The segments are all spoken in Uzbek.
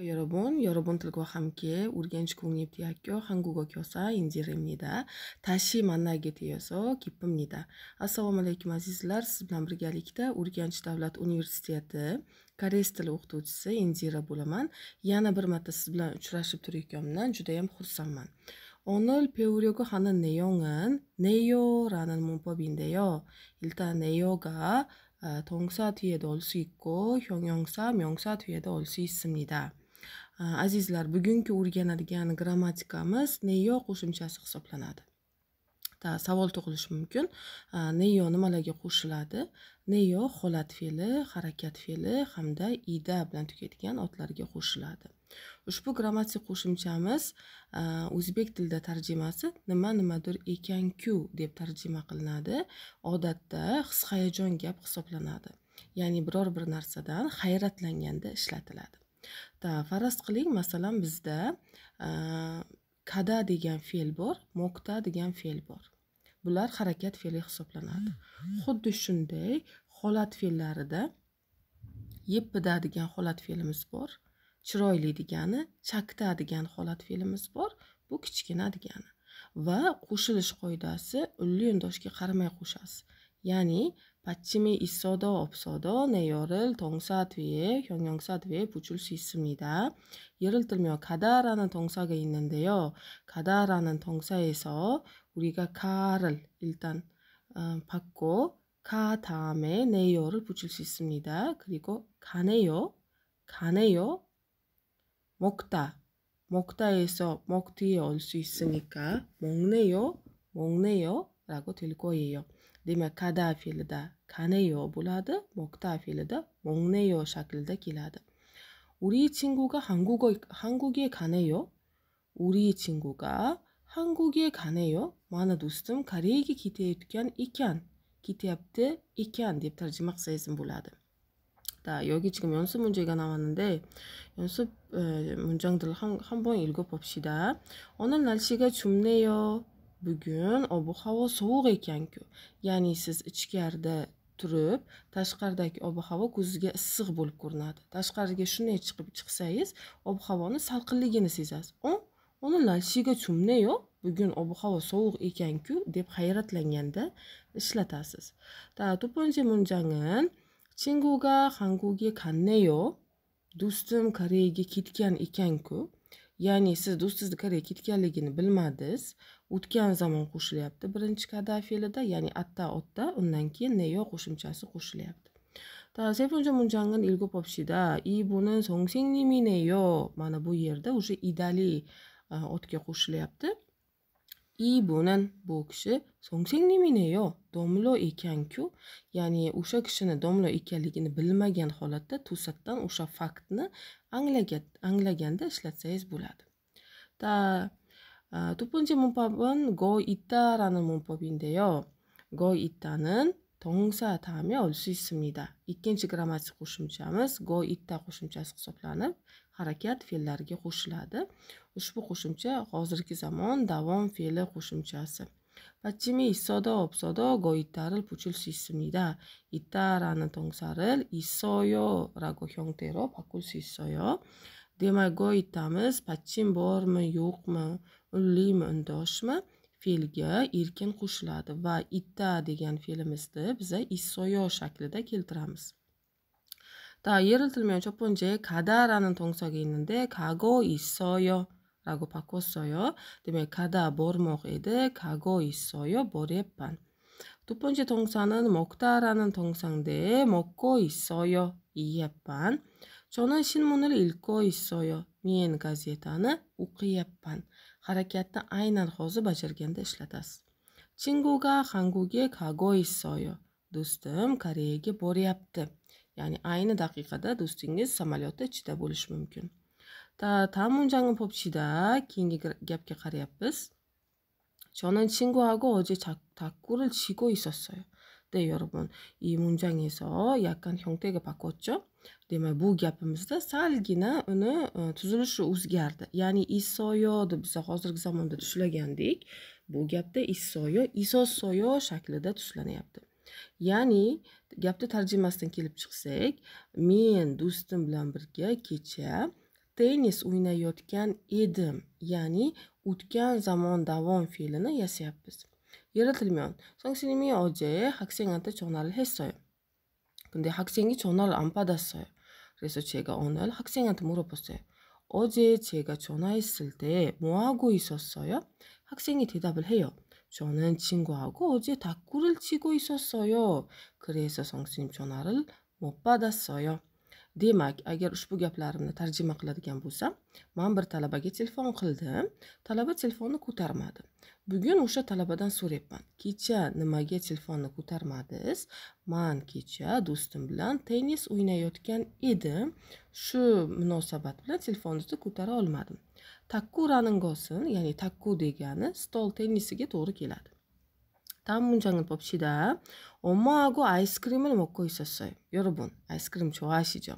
여러분, 여러분들과 함께 우리겐시 국립대학교 한국어 교사 인지레입니다. 다시 만나게 되어서 기쁩니다. 아싸오마 알레이쿰 아지즈랄 스블람 브리갈릭다 우리겐시 다블랏 우니버시티아트 koreys tili o'qituvchisi inzira bo'laman yana bir marta siz bilan uchrashib turayotganimdan judayam xursandman 오늘 배우려고 하는 내용은 neyo 문법인데요. 일단 네요가 동사 뒤에 넣을 수 있고 형용사, 명사 뒤에도 올수 있습니다. Э, azizlar bugungi o'rganadigan grammatikamiz neyo qo'shimchasi hisoblanadi savol tug'ilishi mumkin э, neyo nimalarga qo'shiladi neyo holat fe'li harakat fe'li hamda ida bilan tugaydigan otlarga qo'shiladi ushbu grammatik qo'shimchamiz э, o'zbek tilida tarjimasi nima nimadir ekanku deb tarjima qilinadi odatda his hayajon gap hisoblanadi ya'ni biror bir narsadan hayratlanganda ishlatiladi faraz qiling masalan bizda kada degan fe'l bor mokta degan fe'l bor bular harakat fe'li hisoblanadi xuddi shunday holat fe'llarida yeppida degan holat fe'limiz bor chiroyli degani chakta degan holat fe'limiz bor bu kichkina degani va qo'shilish qoidasi unli yo'ndoshga qaramay qo'shasiz ya'ni 받침이 있어도 없어도 내열을 동사 뒤에 형용사 뒤에 붙일 수 있습니다. 예를 들면 가다라는 동사가 있는데요. 가다라는 동사에서 우리가 가를 일단 어, 받고 가 다음에 내열을 붙일 수 있습니다. 그리고 가네요, 가네요, 먹다, 먹다에서 먹 뒤에 올 수 있으니까 먹네요, 먹네요 라고 될 거예요. demak kada fe'lida kaneyo bo'ladi mokta fe'lida mongneyo shaklida keladi 우리 친구가 한국어 한국에 가네요. 우리 친구가 한국에 가네요. mana do'stim koreyaga ketayotgan ekan ketyapti ekan deb tarjima qilsangiz bo'ladi 자, 여기 지금 연습 문제가 나왔는데 연습 문장들을 한, 한번 읽어봅시다. 오늘 날씨가 춥네요. bugun ob havo sovuq ekanku ya'ni siz ichkarida turib tashqaridagi ob havo ko'zizga issiq bo'lib ko'rinadi tashqariga shunday chiqib chiqsangiz ob havoni salqinligini sezasiz o onalar shiga chumneyo bugun ob havo sovuq ekanku deb hayratlanganda ishlatasiz 자, 두 번째 문장은 친구가 한국에 갔네요. 도스tum Koreyaga ketgan ekanku ya'ni siz do'stsizlikka ketganligini bilmadingiz o'tgan zamon qo'shilyapti birinchi kada fe'lida ya'ni atta otta undan keyin neyo qo'shimchasi qo'shilyapti 세 번째 문장은 읽어봅시다. 이분은 선생님이네요. mana bu yerda o'sha idali otga qo'shilyapti 이분은 몫이 선생님이네요. 너무로 이케한큐 ku ya'ni o'sha kishini domlo ekanligini bilmagan holatda to'satdan o'sha faktni anglagan anglaganda ishlatsangiz bo'ladi. 두번째 두 번째 문법은 거 있다라는 문법인데요. 고 있다는 동사 다음에 올수 있습니다. 있습니다. 그라마스 그라마틱 고심자는 고 있다 고심자에서 섭라는 harakat fe'llariga qo'shiladi ushbu qo'shimcha hozirgi zamon davom fe'li qo'shimchasi Pachimi issodo opsodo go ittaril puchilsissmnida. Ittarani tongsaril issoyo rago hyontero pakulsissoyo. Demak go ittamiz pachim bormi, yo'qmi, unlimi, undoshmi? fe'lga erkin qo'shiladi va itta degan fe'limizni biza issoyo shaklida keltiramiz. 다 예를 들면 첫 번째 가다라는 동사가 있는데 가고 있어요. 라고 바꿨어요. 그다음에 가다 뭘르먹에드 가고 있어요. 머리에반두 번째 동사는 먹다라는 동사인데 먹고 있어요. 이에반 저는 신문을 읽고 있어요. 미엔 н 지에다는우크 н ы оқияппан. Harakatni a y n 친구가 한국에 가고 있어요. d 스듬 t i 에게 o 리 e y a ya'ni ayni daqiqada do'stingiz samolyotda ichida bo'lishi mumkin 다 다음 문장은 봅시다. 긴게 갭게 가리아프스. 저는 친구하고 어제 자, 다꾸를 쥐고 있었어요. 네, 여러분. 이 yakkan 약간 형태가 바꿨죠? demak bu gapimizda salgina uni e, tuzilishi o'zgardi ya'ni isoyo deb biz hozirgi zamonda tushunlagandik bu gapda isoyo isosoyo shaklida tushlanyapti ya'ni gapni tarjimasidan kelib chiqsak men do'stim bilan birga kecha tennis o'ynayotgan edim ya'ni o'tgan zamon davom fe'lini yasayapmiz yaratilmión 성신님이 어제 학생한테 전화를 했어요. 근데 학생이 전화를 안 받았어요. 그래서 제가 오늘 학생한테 물어봤어요. 어제 제가 전화했을 때 뭐하고 있었어요? 학생이 대답을 해요. 저는 친구하고 어제 닭구를 치고 있었어요. 그래서 성수님 전화를 못 받았어요. 디막 agar ushbu gaplarimni tarjima qiladigan bo'lsam man bir talabaga telefon qildim talaba telefonni ko'tarmadi bugun o'sha talabadan so'rayapman kecha nimaga telefonni ko'tarmadiz man kecha do'stim bilan tennis o'ynayotgan edim shu munosabat bilan telefonni ko'tara olmadim 탁구라는 것은 yani 탁구 degani stol tennisga to'g'ri keladi. 다음 문장을 봅시다. 엄마하고 아이스크림을 먹고 있었어요. 여러분, 아이스크림 좋아하시죠?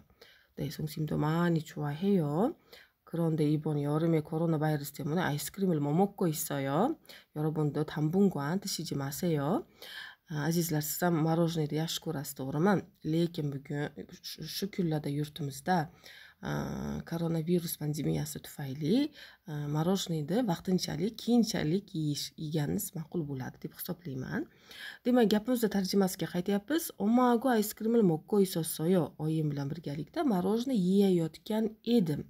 네, 송심도 많이 좋아해요. 그런데 이번 여름에 코로나 바이러스 때문에 아이스크림을 못 먹고 있어요. 여러분도 당분간 드시지 마세요. azizlar sizam мороженныйni yaxshi ko'rasiz to'g'rimi lekin bugun shu kunlarda yurtimizda koronavirus pandemiyasi tufayli мороженныйni vaqtinchalik keyinchalik yeyish yeganingiz ma'qul bo'ladi deb hisoblayman demak gapimizni tarjimasiga qaytyapmiz omago ice mokko isosoyo oyim bilan birgalikda мороженое yeyayotgan edim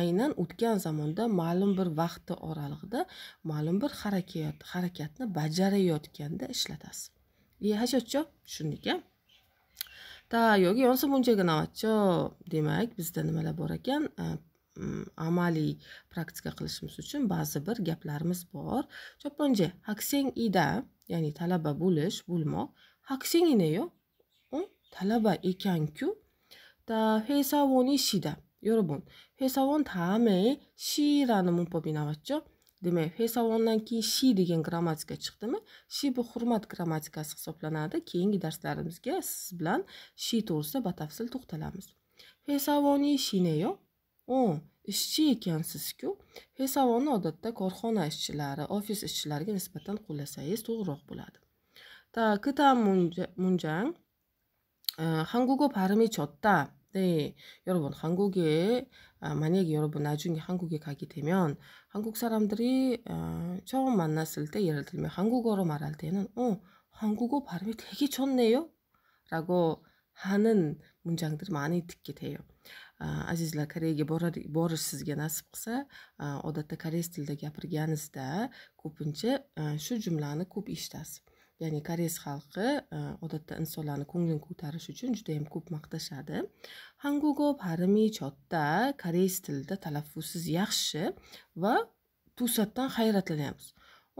aynan o'tgan zamonda ma'lum bir vaqti oralig'ida ma'lum bir harakat harakatni bajarayotganda ishlatasiz e hashotcho tushundik a daryoga yonsi bunchaga navatcho demak bizda nimalar bor ekan amaliy praktika qilishimiz uchun ba'zi bir gaplarimiz bor choponje hakseng ida ya'ni talaba bo'lish bo'lmoq hakseng inayo talaba ekanku da 회사원이 시다 여러분 회사원 다음에 시라는 문법이 나왔죠 demak fesavondan keyin shi degan grammatika chiqdimi shi bu hurmat grammatikasi hisoblanadi keyingi darslarimizga siz bilan shi to'g'risida batafsil to'xtalamiz ne shineyo o ishchi ekansizku fesavonni odatda korxona ishchilari ofis ishchilariga nisbatan qo'llasangiz to'g'riroq bo'ladi ta kita munjang 한국어 parmi 좋다. 네, 여러분 한국에 아, 만약에 여러분 나중에 한국에 가게 되면 한국 사람들이 어, 처음 만났을 때 예를 들면 한국어로 말할 때는 어 한국어 발음이 되게 좋네요 라고 하는 문장들을 많이 듣게 돼요. azizlar koreyaga borish sizga nasib qilsa odatda koreys tilida gapirganingizda ko'pincha shu jumlani ko'p eshitasiz ya'ni koreys xalqi e, odatda insonlarni ko'nglini ko'tarish uchun juda ko'p maqtashadi hangugo parimi chotda koreys tilida talaffuzsiz yaxshi va to'satdan hayratlanyapmiz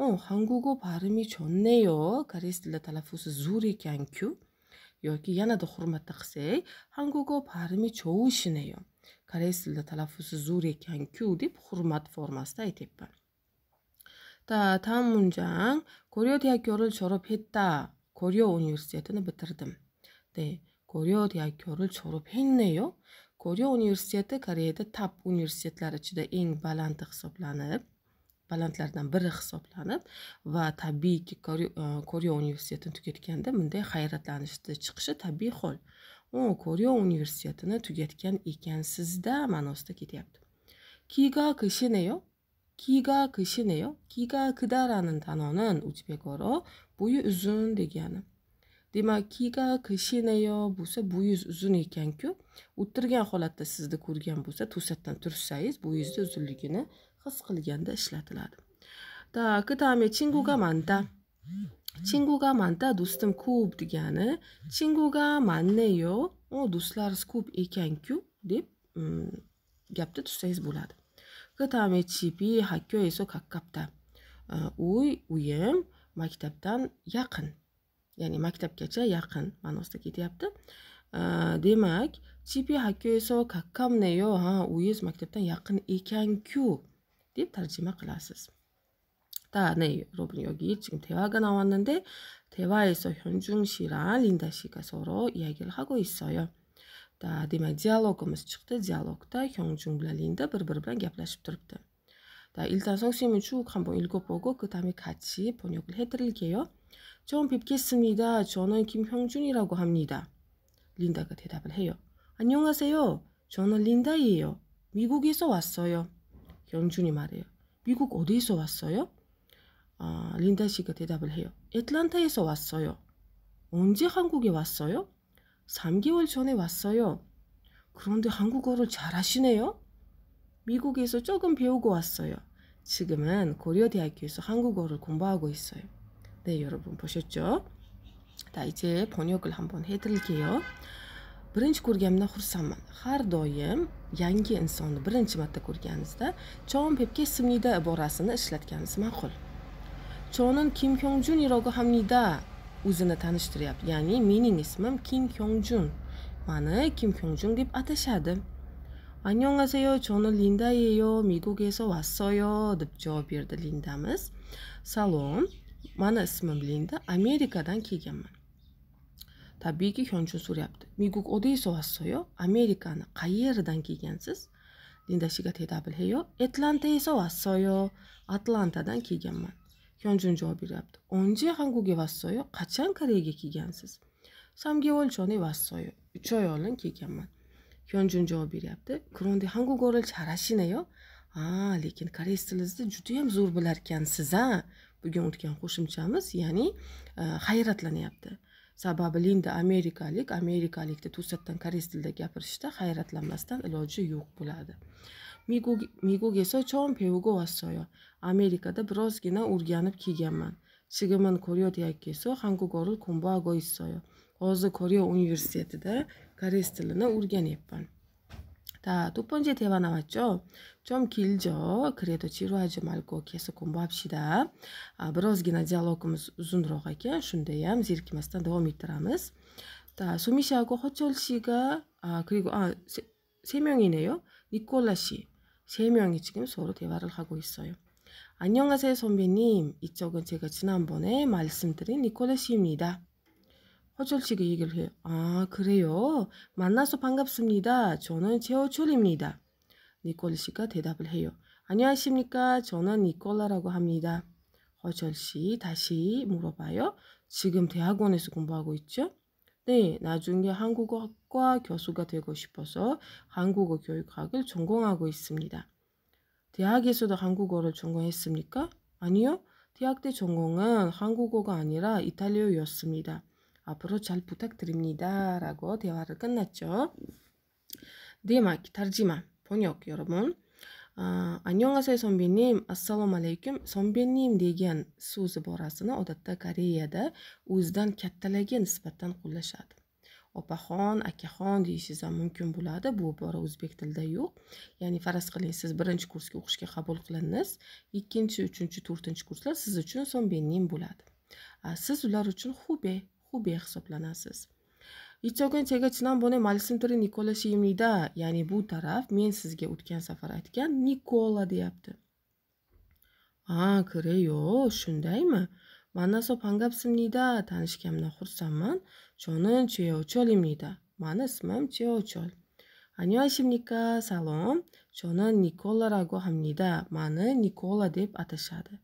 o hangugo parimi chonneyo koreys tilida talaffuzi zo'r ekanku yoki yanada hurmatda qilsak hangugo parimi choushinayo koreys tilida talaffuzi zo'r ekanku deb hurmat formasida aytyapman 자, 다음 문장. 고려대학교를 졸업했다. 고려 오니버시티에트는 bitirdim. 네. 고려대학교를 졸업했네요. 고려 universiteti koreyada top университетлар ichida eng balandi hisoblanib balandlardan biri hisoblanib va tabiiyki koreya universitetini tugatganda bunday hayratlanishni chiqishi tabiiy hol u koreya universitetini tugatgan ekansizda ma'nosida ketyapti kiga kishineyo 기가 그시네요. 기가 그다라는 단어는 우즈베거로 무유 degani. Demak, 디마 기가 그시네요. bu 무유 uzun ekan-ku. O'tirgan holatda sizni ko'rgan bo'lsa, to'satdan tursangiz, bu 히스 uzunligini his qilganda ishlatiladi. Ta, kitame chinguga manta. Chinguga manta do'stim ko'p degani, chinguga manneyo, o do'stlariz ko'p ekan-ku deb gapni tutsangiz bo'ladi. 그 다음에 집이 학교에서 가깝다. 우이 uyim maktabdan yaqin. Ya'ni maktabgacha yaqin ma'nosida ketyapti. Demak, jibi hakkoeso kakkamneyo ha uyiz maktabdan yaqin ekan-ku deb tarjima qilasiz. 다네 여러분 여기 지금 대화가 나왔는데 대화에서 현중 씨랑 린다 씨가 서로 이야기를 하고 있어요. da demak dialogimiz chiqdi dialogda hyongjun b i l a linda bir biri bilan gaplashib turibdi da 일단 성심은 쭉 한번 읽어보고 그 다음에 같이 번역을 해드릴게요. 처음 뵙겠습니다. 저는 김형준이라고 합니다. 린다가 대답을 해요. 안녕하세요. 저는 린다예요. 미국에서 왔어요. 형준이 말해요. 미국 어디에서 왔어요? 아, 린다 씨가 대답을 해요. 애틀란타에서 왔어요. 언제 한국에 왔어요? 3개월 전에 왔어요. 그런데 한국어를 잘하시네요? 미국에서 조금 배우고 왔어요. 지금은 고려대학교에서 한국어를 공부하고 있어요. 네, 여러분 보셨죠? 자, 이제 번역을 한번 해드릴게요. birinchi ko'rganimdan xursandman har doim yangi insonni birinchi marta ko'rganingizda chon pepke simnida iborasini ishlatganingiz ma'qul chonin kim hyongjun irogi hamnida o'zini tanishtiryapti ya'ni mening ismim kim kyongjun mani kim kyongjun deb atashadi deb javob berdi lindamiz salom mani ismim linda amerikadan kelganman tabiiyki hyunjun so'rayapti 미국 어디에서 amerikani qayerdan kelgansiz linda 씨가 대답을 해요. atlantadan kelganman 현준 javob beryapti 언제 한국에 왔어요 qachon koreyaga kelgansiz samgeol 전에 왔어요 3월 oldin kelganman hyunjun javob beryapti 그런데 한국어를 잘하시네요 a lekin koreys tilida judayam zo'r bilarkansiz a bugun o'tgan qo'shimchamiz ya'ni hayratlanyapti sababi linda amerikalik amerikalikda to'satdan koreys tilida gapirishda hayratlanmasdan iloji yo'q bo'ladi 미국, 미국에서 처음 배우고 왔어요. 아메리카다 브러스기나 o'rganib kelganman. 지금은 고려 대학에서 한국어를 공부하고 있어요. hozir korea universitetida koreys tilini o'rganyapman 다, 두 번째 대화 나왔죠? 좀 길죠? 그래도 지루하지 말고 계속 공부합시다. 아, 브러스기나 디알로그ımız uzunroq ekan, shunda ham zerikmasdan davom ettiramiz. 다, 소미 허철 씨가 아, 그리고 아, 세 명이네요. 니콜라 씨. 세 명이 지금 서로 대화를 하고 있어요. 안녕하세요 선배님. 이쪽은 제가 지난번에 말씀드린 니콜레 씨입니다. 허철 씨가 얘기를 해요. 아 그래요? 만나서 반갑습니다. 저는 최호철입니다. 니콜레 씨가 대답을 해요. 안녕하십니까? 저는 니콜라라고 합니다. 허철 씨 다시 물어봐요. 지금 대학원에서 공부하고 있죠? 네, 나중에 한국어학과 교수가 되고 싶어서 한국어 교육학을 전공하고 있습니다. 대학에서도 한국어를 전공했습니까? 아니요. 대학 때 전공은 한국어가 아니라 이탈리아였습니다. 어 앞으로 잘 부탁드립니다. 라고 대화를 끝났죠. 네, 마기타르지만 번역 여러분. аньонгасай сомбеним ассалому алейкум сонбенним деген сөзі борасыны одатта кореяда өздан кәттілеге нисбаттан қолдашады опахон акахон дейсіз мүмкін болады бұл бара өзбек тілде жоқ яғни фараз қылыңыз сіз бірінші курске оқышқа қабыл қылыңыз екінші үшінші төртінші курслар сіз үшін сомбеним болады сиз улар учун хубе хубе ҳисобланасиз 이쪽은 제가 지난번에 말씀드린 니콜라시입니다. ya'ni bu taraf men sizga o'tgan safar aytgan nikola deyapti 아 그래요 shundaymi 만나서 반갑습니다. tanishganimdan xursandman 저는 최호철입니다. mani ismim 최호철 안녕하십니까 salom 저는 니콜라라고 합니다. mani nikola deb atashadi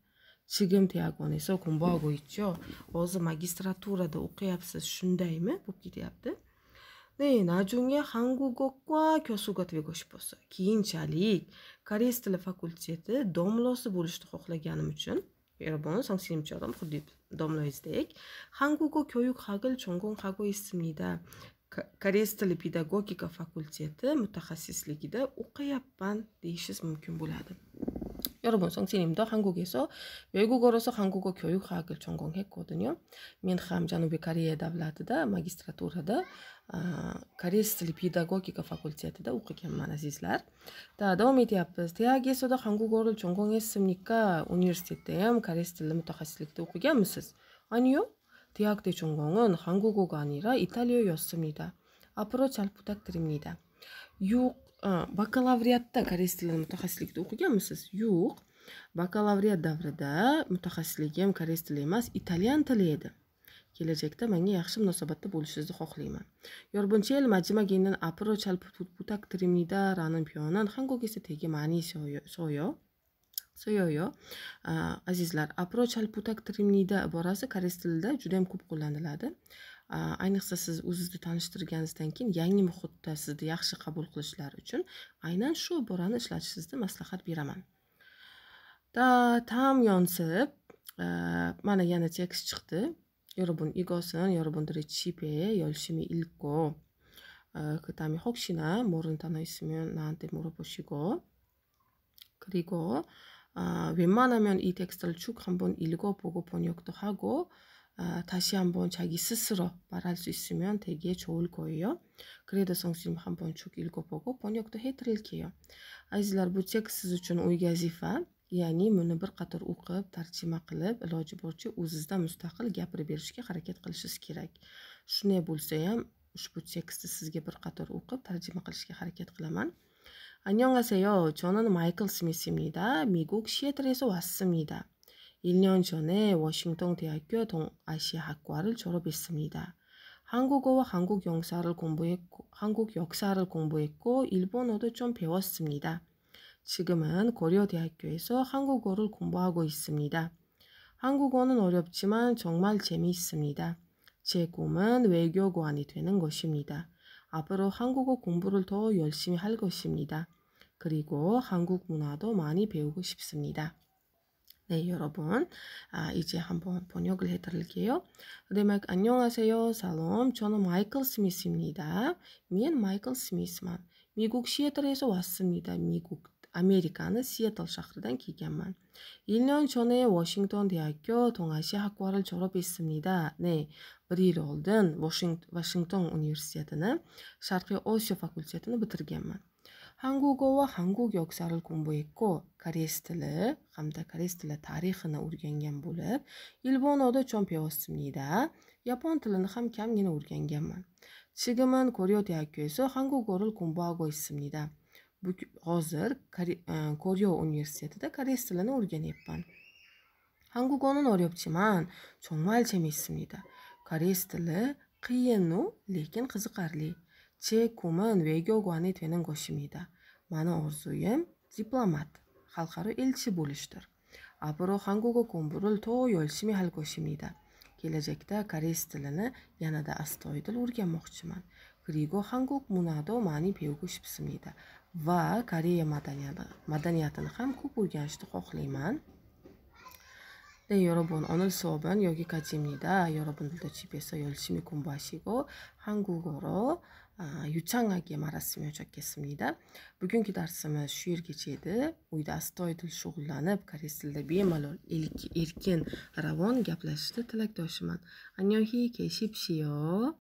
지금 대학원에서 공부하고 있죠. 어서 마기스트라투라도 오케이합스 슌다이면 복귀 대학들. 네, 나중에 한국어과 교수가 되고 싶었어요. keyinchalik koreys tili fakulteti domlosi bo'lishni xohlaganim uchun 여러분 선생님처럼 xuddi domloizdek 한국어 교육학을 전공하고 있습니다. koreys tili pedagogika fakulteti mutaxassisligida o'qiyapman deyishingiz mumkin bo'ladi 여러분 선생님도 한국에서 외국어로서 한국어 교육학을 전공했거든요. 민함 ham Janubiy Koreya davlatida magistraturada koreys tili pedagogika fakultetida o'qiganman azizlar. Da davom 한국어를 전공했습니까? universitetda ham koreys tili mutaxassislikda o'qiganmisiz? 아니요. 대학대 전공은 한국어가 아니라 이탈리아였습니다. 앞으로 잘 부탁드립니다. bakalavriatda koreys tilini mutaxassislikda o'qiganmisiz yo'q bakalavriat davrida mutaxassisligim koreys tili emas italyan tili edi kelajakda menga yaxshi munosabatda bo'lishingizni xohlayman yorbunchel majima majimaginin apro chal putak trimnida ranin pionan hangogesi tegi mani soyo soyoyo azizlar apro chal putak trimnida iborasi koreys tilida juda yam ko'p qo'llaniladi Э, ayniqsa siz o'zingizni tanishtirganingizdan keyin yangi muhitda sizni yaxshi qabul qilishlari uchun aynan shu iborani ishlatishingizni maslahat beraman tam yonsib e, mana yana tekst chiqdi 여러분 이것은 drechipe yolshimi 열심히 읽고 hokshina morun 혹시나 모르는 단어 있으면 나한테 물어보시고 그리고 웬만하면 이 텍스트를 쭉 한번 pogo ponyokto 하고 다시 한번 자기 스스로 말할 수 있으면 되게 좋을 거예요. 그래도 성심 한번 쭉 읽어보고 번역도 해드릴게요. Azizlar, bu tekst siz uchun uy vazifa. ya'ni buni bir qator o'qib tarjima qilib iloji boricha o'zizda mustaqil gapirib berishga harakat qilishingiz kerak shunday bo'lsa ham ushbu tekstni sizga bir qator o'qib tarjima qilishga harakat qilaman 안녕하세요. 저는 마이클 스미스입니다. 미국 시애틀에서 왔습니다. 1년 전에 워싱턴 대학교 동아시아학과를 졸업했습니다. 한국어와 한국 영사를 공부했고, 한국 역사를 공부했고, 일본어도 좀 배웠습니다. 지금은 고려대학교에서 한국어를 공부하고 있습니다. 한국어는 어렵지만 정말 재미있습니다. 제 꿈은 외교관이 되는 것입니다. 앞으로 한국어 공부를 더 열심히 할 것입니다. 그리고 한국 문화도 많이 배우고 싶습니다. 네, 여러분. 아, 이제 한번 번역을 해드릴게요. 데막 안녕하세요. 살롬. 저는 마이클 스미스입니다. 미엔 마이클 스미스만. 미국 시애틀에서 왔습니다. 미국 아메리카는 시애틀 샤크르단 기계만. 1년 전에 워싱턴 대학교 동아시아 학과를 졸업했습니다. 네, 브리롤든 워싱, 워싱턴 유니버시티는 샤크리 오시아 학과를 비틀게만. 한국어와 한국 역사를 공부했고 koreys tili hamda koreys tili tarixini o'rgangan bo'lib ilbonoda 좀 배웠습니다. yapon tilini ham kamgina o'rganganman. 지금은 고려대 학교에서 한국어를 공부하고 있습니다. hozir Koryo universitetida koreys tilini o'rganyapman. 한국어는 어렵지만 정말 재미있습니다. koreys tili qiyin-u lekin qiziqarli. 제 꿈은 외교관이 되는 것입니다. mani orzuyim diplomat xalqaro elchi bo'lishdir to kelajakda koreys tilini yanada astoydil o'rganmoqchiman grigo hangok munado mani pegoshpsmida va koreya madaniyati madaniyatini ham ko'p o'rganishni xohlayman yorobon onil soban yoki kademida yorobon dilda chipesa yolchimi kumbashigo hangugoro yuchang하게 말았으면 좋겠습니다. bugungi darsimiz shu yergacha edi uyda astoydil shug'ullanib koreys tilida bemalol erkin ravon gaplashishni tilakdoshiman 안녕히 계십시오